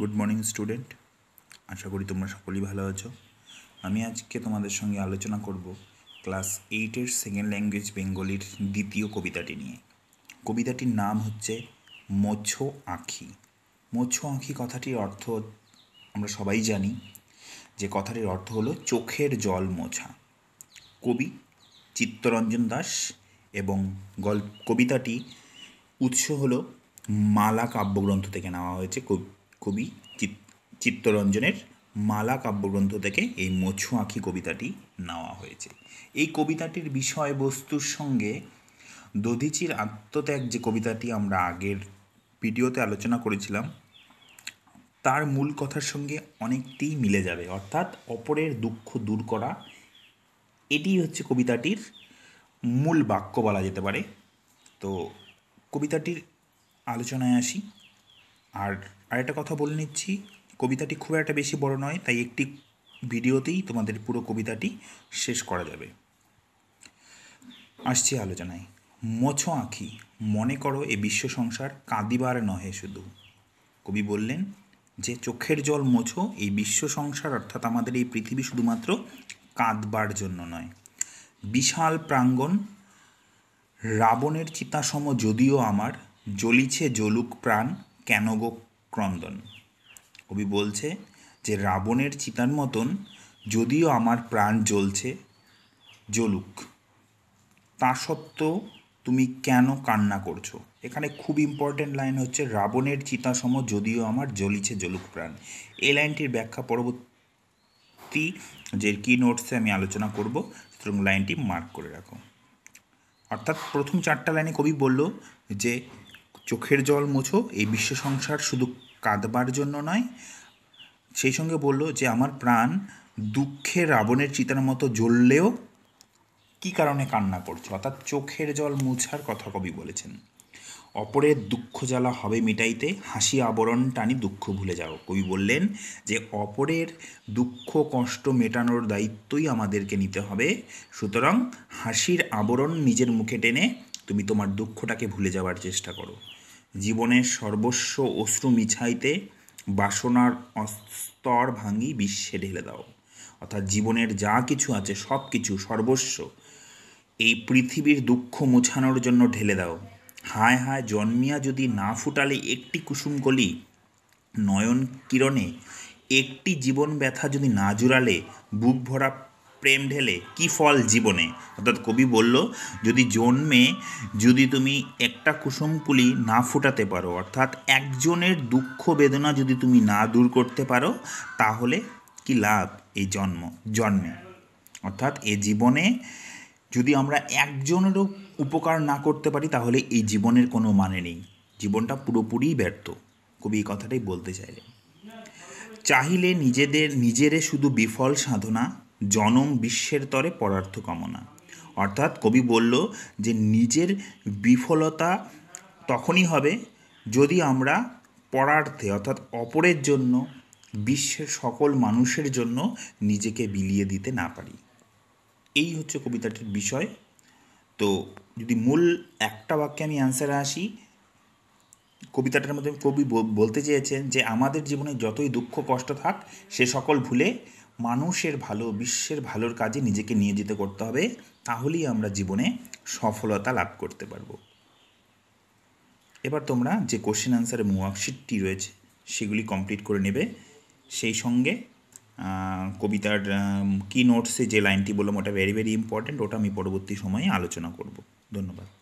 good morning student আশা করি তোমরা সকলেই ভালো আছো আমি আজকে তোমাদের সঙ্গে আলোচনা করব ক্লাস এইটের সেকেন্ড ল্যাঙ্গুয়েজ বেঙ্গলির দ্বিতীয় কবিতাটি নিয়ে কবিতাটির নাম হচ্ছে মোছো আঁখি মোছো আঁখি কথাটির অর্থ আমরা সবাই জানি যে কথাটির অর্থ হলো চোখের জল মোছা কবি চিত্তরঞ্জন দাস এবং গল্প কবিতাটি উৎস হলো মালা কাব্যগ্রন্থ থেকে নেওয়া হয়েছে কবি চিত্তরঞ্জনের মালা কাব্যগ্রন্থ থেকে এই মছু আঁখি কবিতাটি নেওয়া হয়েছে এই কবিতাটির বিষয়বস্তুর সঙ্গে দধিচির আত্মত্যাগ যে কবিতাটি আমরা আগের ভিডিওতে আলোচনা করেছিলাম তার মূল কথার সঙ্গে অনেকটাই মিলে যাবে অর্থাৎ অপরের দুঃখ দূর করা এটি হচ্ছে কবিতাটির মূল বাক্য বলা যেতে পারে তো কবিতাটির আলোচনায় আসি আর আরেকটা কথা বলে নিচ্ছি কবিতাটি খুব একটা বেশি বড় নয় তাই একটি ভিডিওতেই তোমাদের পুরো কবিতাটি শেষ করা যাবে আসছি আলোচনায় মছো আঁখি মনে করো এ বিশ্ব সংসার কাঁদিবার নহে শুধু কবি বললেন যে চোখের জল মোছো এই বিশ্ব সংসার অর্থাৎ আমাদের এই পৃথিবী শুধুমাত্র কাঁদবার জন্য নয় বিশাল প্রাঙ্গণ রাবণের চিতাসম যদিও আমার জ্বলিছে জলুক প্রাণ কেন গো ক্রন্দন কবি বলছে যে রাবণের চিতার মতন যদিও আমার প্রাণ জ্বলছে জ্বলুক তা সত্ত্বেও তুমি কেন কান্না করছো এখানে খুব ইম্পর্টেন্ট লাইন হচ্ছে রাবণের চিতাসম যদিও আমার জ্বলিছে জ্বলুক প্রাণ এই লাইনটির ব্যাখ্যা পরবর্তী যে কি নোটসে আমি আলোচনা করব সুতরাং লাইনটি মার্ক করে রাখো অর্থাৎ প্রথম চারটা লাইনে কবি বলল যে চোখের জল মোছো এই বিশ্ব সংসার শুধু কাঁদবার জন্য নয় সেই সঙ্গে বলল যে আমার প্রাণ দুঃখে রাবণের চিতার মতো জ্বললেও কি কারণে কান্না করছো অর্থাৎ চোখের জল মুছার কথা কবি বলেছেন অপরের দুঃখ জ্বালা হবে মিটাইতে হাসি আবরণ টানি দুঃখ ভুলে যাও কবি বললেন যে অপরের দুঃখ কষ্ট মেটানোর দায়িত্বই আমাদেরকে নিতে হবে সুতরাং হাসির আবরণ নিজের মুখে টেনে তুমি তোমার দুঃখটাকে ভুলে যাওয়ার চেষ্টা করো জীবনের সর্বস্ব অশ্রু মিছাইতে বাসনার অস্তর ভাঙি বিশ্বে ঢেলে দাও অর্থাৎ জীবনের যা কিছু আছে সব কিছু সর্বস্ব এই পৃথিবীর দুঃখ মোছানোর জন্য ঢেলে দাও হায় হায় জন্মিয়া যদি না ফুটালে একটি কুসুম কলি নয়ন কিরণে একটি জীবন ব্যথা যদি না জুড়ালে বুক ভরা প্রেম ঢেলে কি ফল জীবনে অর্থাৎ কবি বলল যদি জন্মে যদি তুমি একটা কুসুমকুলি না ফুটাতে পারো অর্থাৎ একজনের দুঃখ বেদনা যদি তুমি না দূর করতে পারো তাহলে কি লাভ এই জন্ম জন্মে অর্থাৎ এ জীবনে যদি আমরা একজনেরও উপকার না করতে পারি তাহলে এই জীবনের কোনো মানে নেই জীবনটা পুরোপুরি ব্যর্থ কবি এই কথাটাই বলতে চাইলেন চাহিলে নিজেদের নিজেরে শুধু বিফল সাধনা জনম বিশ্বের তরে পরার্থ কামনা অর্থাৎ কবি বলল যে নিজের বিফলতা তখনই হবে যদি আমরা পরার্থে অর্থাৎ অপরের জন্য বিশ্বের সকল মানুষের জন্য নিজেকে বিলিয়ে দিতে না পারি এই হচ্ছে কবিতাটির বিষয় তো যদি মূল একটা বাক্যে আমি অ্যান্সারে আসি কবিতাটার মধ্যে কবি বলতে চেয়েছেন যে আমাদের জীবনে যতই দুঃখ কষ্ট থাক সে সকল ভুলে মানুষের ভালো বিশ্বের ভালোর কাজে নিজেকে নিয়োজিত করতে হবে তাহলেই আমরা জীবনে সফলতা লাভ করতে পারবো এবার তোমরা যে কোশ্চেন আনসারের মুওয়ার্কশিটটি রয়েছে সেগুলি কমপ্লিট করে নেবে সেই সঙ্গে কবিতার কি নোটসে যে লাইনটি বললাম ওটা ভেরি ভেরি ইম্পর্ট্যান্ট ওটা আমি পরবর্তী সময়ে আলোচনা করব ধন্যবাদ